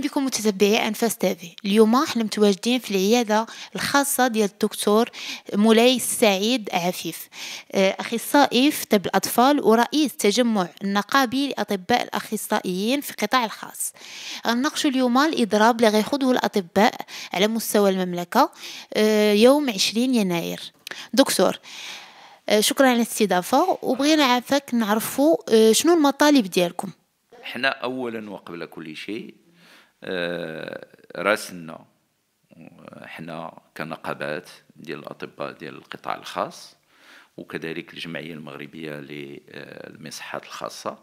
بكم متتبعي انفاس تافي اليوم احنا متواجدين في العياده الخاصه ديال الدكتور مولاي سعيد عفيف آه، اخصائي في طب الاطفال ورئيس تجمع النقابي لاطباء الاخصائيين في القطاع الخاص غنناقشوا اليوم الاضراب اللي غيخوضه الاطباء على مستوى المملكه آه، يوم 20 يناير دكتور آه، شكرا على الاستضافه وبغينا عافاك نعرفوا شنو المطالب ديالكم حنا اولا وقبل كل شيء آه، راسلنا حنا كنقابات ديال الاطباء ديال القطاع الخاص وكذلك الجمعيه المغربيه للمصحات الخاصه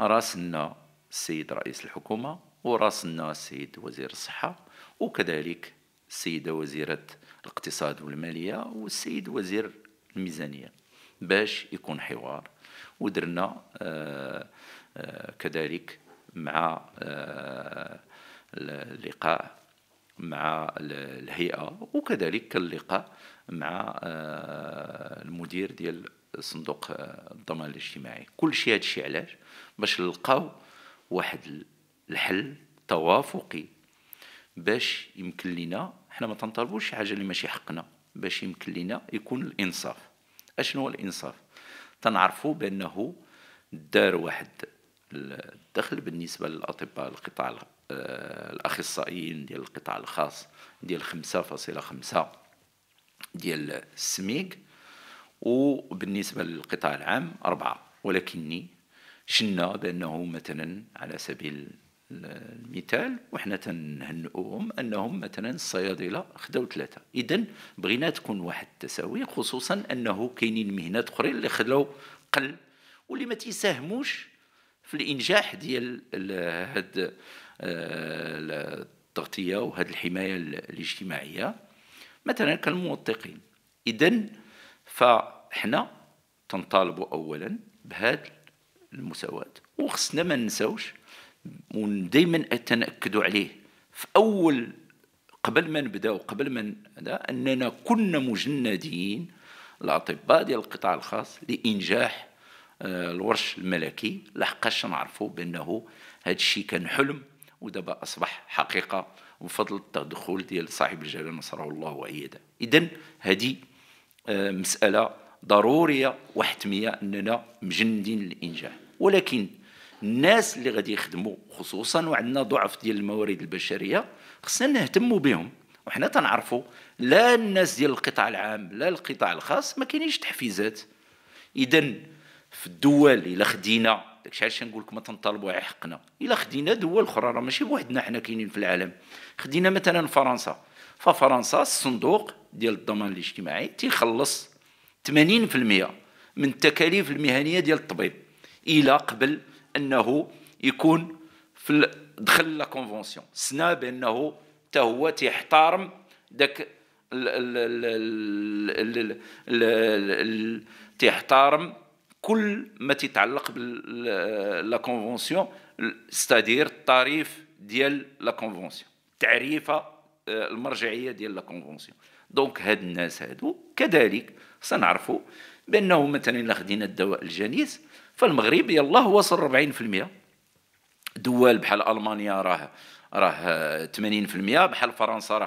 راسلنا السيد رئيس الحكومه وراسلنا السيد وزير الصحه وكذلك السيده وزيره الاقتصاد والماليه والسيد وزير الميزانيه باش يكون حوار ودرنا آه، آه، كذلك مع اللقاء مع الهيئه وكذلك اللقاء مع آه، المدير ديال صندوق الضمان الاجتماعي كل شيء هذا الشيء علاش باش نلقاو واحد الحل توافقي باش يمكن لنا حنا ما تنطلبوش حاجه اللي ماشي حقنا باش يمكن لنا يكون الانصاف اشنو هو الانصاف تنعرفوا بانه دار واحد الدخل بالنسبه للاطباء القطاع آه، الاخصائيين ديال القطاع الخاص ديال 5.5 ديال السميك وبالنسبه للقطاع العام أربعة ولكني شنا بانه مثلا على سبيل المثال وحنا تنهنئوهم انهم مثلا الصيادله خداو ثلاثه اذا بغينا تكون واحد التساوي خصوصا انه كاينين مهنات اخرين اللي خداو قل واللي ما تيساهموش في الانجاح ديال هاد آه، التغطيه وهاد الحمايه الاجتماعيه مثلا كالموثقين اذا فحنا تنطالبوا اولا بهاد المساواه وخصنا ما ننساوش ودائما تناكدوا عليه في اول قبل ما نبداو قبل ما اننا كنا مجندين الاطباء ديال القطاع الخاص لانجاح آه، الورش الملكي لحقاش نعرفوا بانه هذا الشيء كان حلم ودابا اصبح حقيقه بفضل التدخل ديال صاحب الجلاله نصره الله وايده اذا هذه آه، مساله ضروريه وحتميه اننا مجندين الانجاح ولكن الناس اللي غادي يخدموا خصوصا وعندنا ضعف ديال الموارد البشريه خصنا نهتموا بهم وحنا تنعرفوا لا الناس ديال القطاع العام لا القطاع الخاص ما كاينينش تحفيزات اذا في الدول الا خدينا داكشي علاش نقول لك ما تنطالبوا على حقنا الا خدينا دول اخرى راه ماشي بوحدنا حنا كاينين في العالم خدينا مثلا فرنسا ففرنسا الصندوق ديال الضمان الاجتماعي تيخلص 80% من التكاليف المهنيه ديال الطبيب الى قبل انه يكون في دخل لا كونفونسيون سنا بانه حتى هو تيحترم داك تيحترم كل ما تيتعلق بلا كونفونسيون ستادير الطريف ديال لا كونفونسيون تعريفه آه، المرجعيه ديال لا كونفونسيون دونك هاد الناس هادو كذلك سنعرفوا بانه مثلا الا خدينا الدواء الجنيس فالمغرب يلاه وصل 40% دول بحال المانيا راه راه 80% بحال فرنسا راه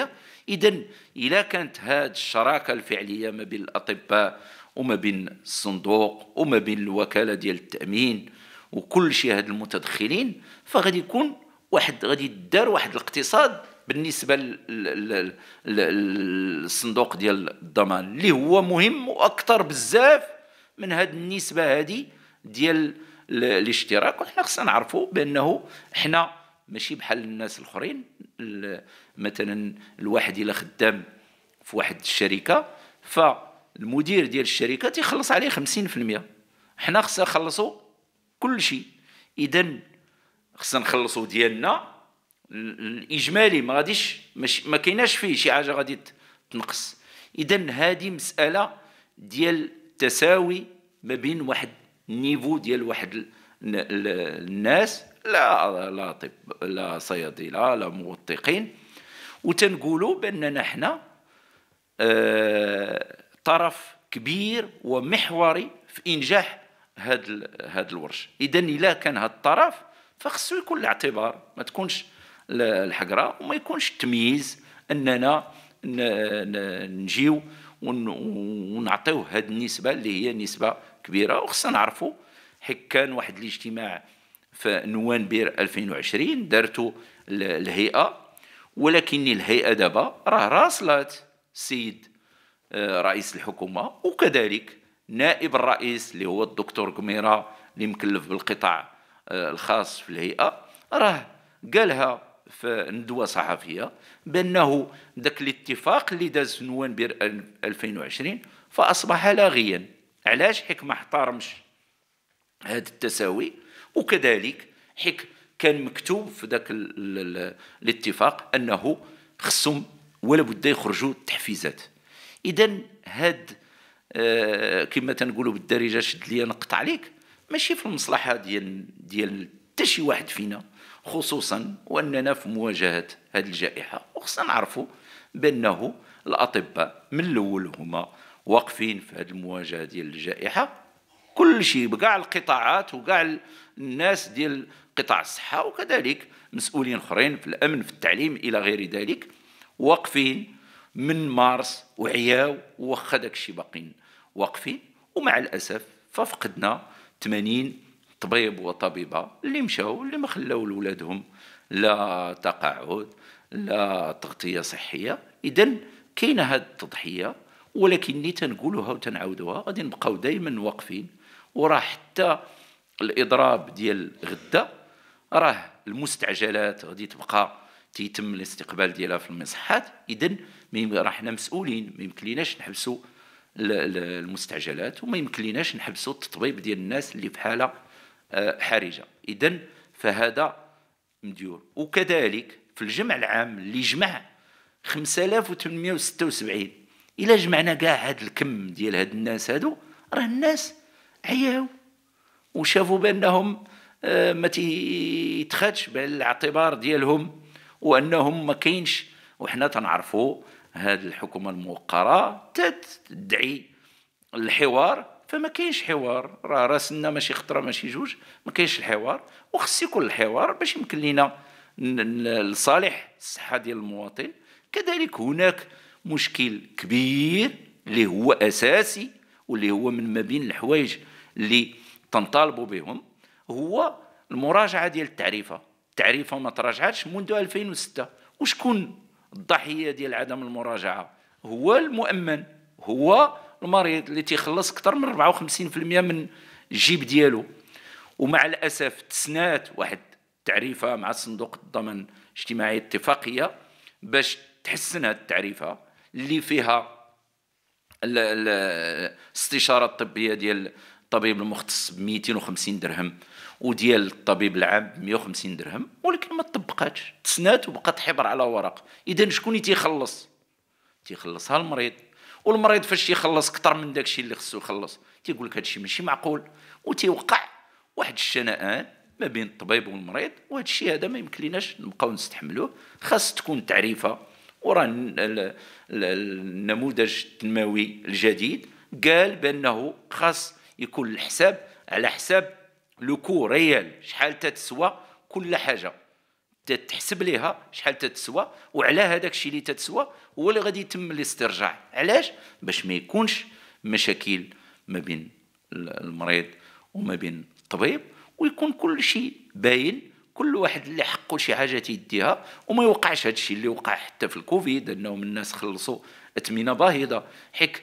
65% اذا الا كانت هاد الشراكه الفعليه ما بين الاطباء وما بين الصندوق وما بين الوكاله ديال التامين وكل شيء هاد المتدخلين فغادي يكون واحد غادي يدار واحد الاقتصاد بالنسبه للصندوق ديال الضمان اللي هو مهم واكثر بزاف من هاد النسبه هادي ديال الاشتراك وحنا خصنا نعرفوا بانه حنا ماشي بحال الناس الاخرين مثلا الواحد الا خدام في واحد الشركه ف المدير ديال الشركه تيخلص عليه 50% حنا خصنا نخلصوا كل شيء اذا خصنا نخلصوا ديالنا الاجمالي ما غاديش ما كايناش فيه شي حاجه غادي تنقص اذا هذه مساله ديال التساوي ما بين واحد النيفو ديال واحد الناس لا لا طب لا صيادله لا موثقين وتنقولوا باننا حنا آه طرف كبير ومحوري في انجاح هذا هذا الورش اذا الا كان هذا الطرف فخصو يكون الاعتبار ما تكونش الحقره وما يكونش التمييز اننا نجيو ونعطيو هذه النسبه اللي هي نسبه كبيره وخصنا نعرفوا حيت كان واحد الاجتماع في بير 2020 دارتو الهيئه ولكن الهيئه دابا راه راسلات السيد رئيس الحكومه وكذلك نائب الرئيس اللي هو الدكتور قميره اللي مكلف بالقطاع آه، الخاص في الهيئه راه قالها في ندوه صحفيه بانه ذاك الاتفاق اللي داز في نوفمبر 2020 فاصبح لاغيا علاش حيت ما احترمش هذا التساوي وكذلك حيت كان مكتوب في ذاك الاتفاق انه خصهم ولا بد يخرجوا التحفيزات اذا هاد آه، كما تنقولوا بالدارجه شد لي نقطع عليك ماشي في المصلحه ديال ديال حتى شي واحد فينا خصوصا واننا في مواجهه هذه الجائحه وخصنا نعرفوا بانه الاطباء من الاول هما واقفين في هذه المواجهه ديال الجائحه كل شيء بكاع القطاعات وكاع الناس ديال قطاع الصحه وكذلك مسؤولين اخرين في الامن في التعليم الى غير ذلك واقفين من مارس وعياو وخا داكشي باقيين واقفين ومع الاسف ففقدنا 80 طبيب وطبيبه اللي مشاو اللي ما خلاو لولادهم لا تقاعد لا تغطيه صحيه اذا كاينه هذه التضحيه ولكني تنقولها تنقولوها وتنعاودوها غادي نبقاو دائما واقفين وراه حتى الاضراب ديال غدا راه المستعجلات غادي تبقى تيتم الاستقبال ديالها في المصحات اذا راه حنا مسؤولين ما يمكنناش نحبسوا المستعجلات وما يمكنناش نحبسوا التطبيب ديال الناس اللي في حاله آه، حرجه اذا فهذا مديور وكذلك في الجمع العام اللي جمع 5876 الا جمعنا كاع هذا الكم ديال هاد الناس هادو راه الناس عياو وشافوا بانهم آه، ما تيتخدش بالاعتبار ديالهم وانهم ما كاينش وحنا تنعرفوا هذه الحكومه الموقره تدعي الحوار فما كاينش حوار راه راسنا ماشي خطره ماشي جوج ما كاينش الحوار وخص يكون الحوار باش يمكن لينا لصالح الصحه ديال المواطن كذلك هناك مشكل كبير اللي هو اساسي واللي هو من ما بين الحوايج اللي تنطالبوا بهم هو المراجعه ديال التعريفه تعريفها ما تراجعتش منذ 2006 وشكون الضحيه ديال عدم المراجعه هو المؤمن هو المريض اللي تيخلص اكثر من 54% من الجيب ديالو ومع الاسف تسنات واحد التعريفه مع صندوق الضمان الاجتماعي اتفاقيه باش تحسن هذه التعريفه اللي فيها الاستشاره الطبيه ديال الطبيب المختص ب 250 درهم وديال الطبيب العام ب 150 درهم ولكن ما طبقاتش تسنات وبقات حبر على ورق اذا شكون اللي تيخلص تيخلصها المريض والمريض فاش يخلص اكثر من داكشي اللي خصو يخلص تيقول لك هادشي ماشي معقول وتيوقع واحد الشنآن ما بين الطبيب والمريض وهذا الشيء هذا ما يمكن ليناش نبقاو نستحملوه خاص تكون تعريفه وراه النموذج التنموي الجديد قال بانه خاص يكون الحساب على حساب لو كو ريال شحال تتسوى كل حاجه تحسب ليها شحال تتسوى وعلى هذاك الشيء اللي تتسوى هو اللي غادي يتم الاسترجاع علاش باش ما يكونش مشاكل ما بين المريض وما بين الطبيب ويكون كل شيء باين كل واحد اللي حقه شي حاجه تيديها وما يوقعش هذا الشيء اللي وقع حتى في الكوفيد انهم الناس خلصوا اثمنه باهظه حيت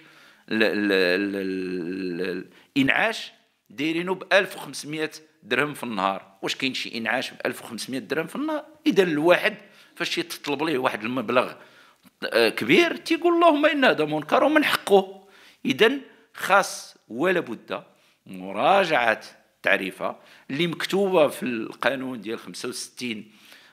الانعاش دايرينو ب 1500 درهم في النهار واش كاين شي انعاش ب 1500 درهم في النهار اذا الواحد فاش يتطلب ليه واحد المبلغ آه، كبير تيقول اللهم ان هذا منكر ومن حقه اذا خاص ولا بد مراجعه التعريفه اللي مكتوبه في القانون ديال 65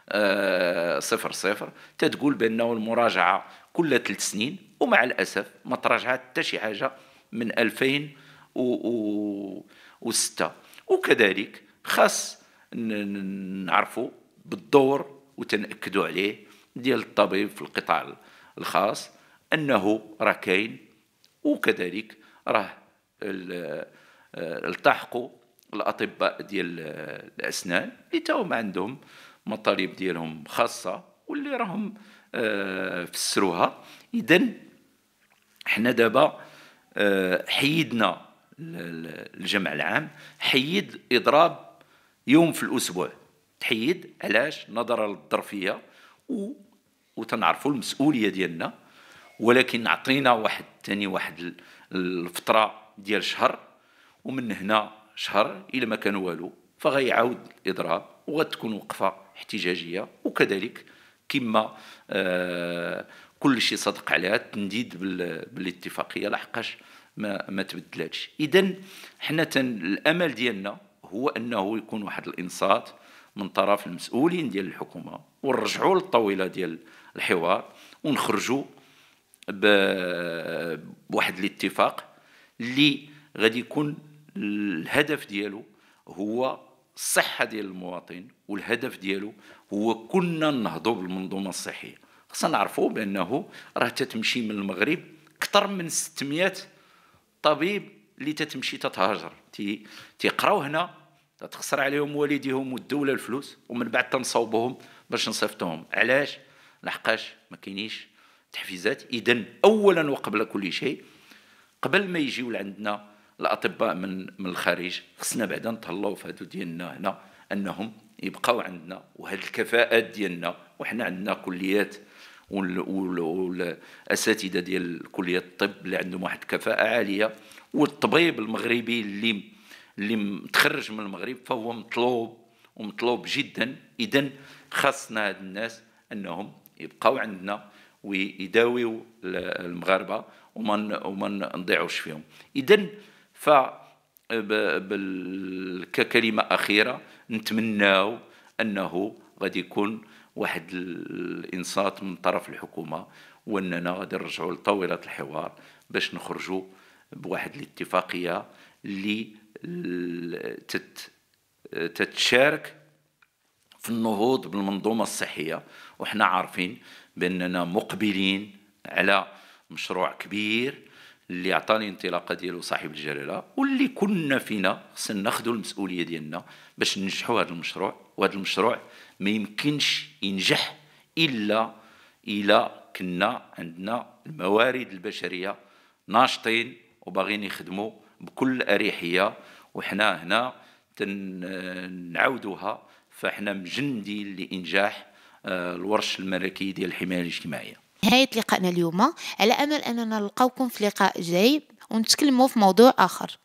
آه، صفر صفر تتقول بانه المراجعه كل ثلاث سنين ومع الاسف ما تراجعت حتى شي حاجه من 2006 وكذلك خاص نعرفوا بالدور وتنأكدوا عليه ديال الطبيب في القطاع الخاص انه راه كاين وكذلك راه آه، التحقوا الاطباء ديال الاسنان اللي تاهم عندهم مطالب ديالهم خاصه واللي راهم آه، فسروها اذا حنا دابا آه، حيدنا الجمع العام حيد اضراب يوم في الاسبوع تحيد علاش نظرا للظرفيه و وتنعرفوا المسؤوليه ديالنا ولكن عطينا واحد ثاني واحد الفتره ديال شهر ومن هنا شهر الى ما كان والو فغيعاود الاضراب وغتكون وقفه احتجاجيه وكذلك كما آه كل شيء صدق عليها التنديد بالاتفاقيه لحقاش ما ما تبدلاتش اذا حنا الامل ديالنا هو انه يكون واحد الانصات من طرف المسؤولين ديال الحكومه ونرجعوا للطاوله ديال الحوار ونخرجوا بواحد الاتفاق اللي غادي يكون الهدف ديالو هو الصحه ديال المواطن والهدف ديالو هو كنا نهضوا بالمنظومه الصحيه خصنا نعرفوا بانه راه تتمشي من المغرب اكثر من 600 طبيب اللي تتمشي تتهاجر تي تيقراو هنا تتخسر عليهم والديهم والدوله الفلوس ومن بعد تنصوبهم باش نصيفطوهم علاش لحقاش ما كاينيش تحفيزات اذا اولا وقبل كل شيء قبل ما يجيو لعندنا الاطباء من من الخارج خصنا بعدا نتهلاو في هادو ديالنا هنا انهم يبقاو عندنا وهاد الكفاءات ديالنا وحنا عندنا كليات والاساتذه ديال كليه الطب اللي عندهم واحد الكفاءه عاليه والطبيب المغربي اللي اللي متخرج من المغرب فهو مطلوب ومطلوب جدا اذا خاصنا هاد الناس انهم يبقاو عندنا ويداويو المغاربه وما وما نضيعوش فيهم اذا ف ككلمه اخيره نتمناو انه غادي يكون واحد الانصات من طرف الحكومه واننا غادي نرجعوا لطاوله الحوار باش نخرجوا بواحد الاتفاقيه اللي تتشارك في النهوض بالمنظومه الصحيه وحنا عارفين باننا مقبلين على مشروع كبير اللي عطاني الانطلاقه ديالو صاحب الجلاله واللي كنا فينا خصنا ناخذوا المسؤوليه ديالنا باش ننجحوا هذا المشروع وهذا المشروع ما يمكنش ينجح الا الا كنا عندنا الموارد البشريه ناشطين وباغيين يخدموا بكل اريحيه وحنا هنا نعاودوها فاحنا مجندين لانجاح آه، الورش الملكي ديال الحمايه الاجتماعيه نهاية لقائنا اليوم على أمل أننا نلقاوكم في لقاء جاي ونتكلموا في موضوع آخر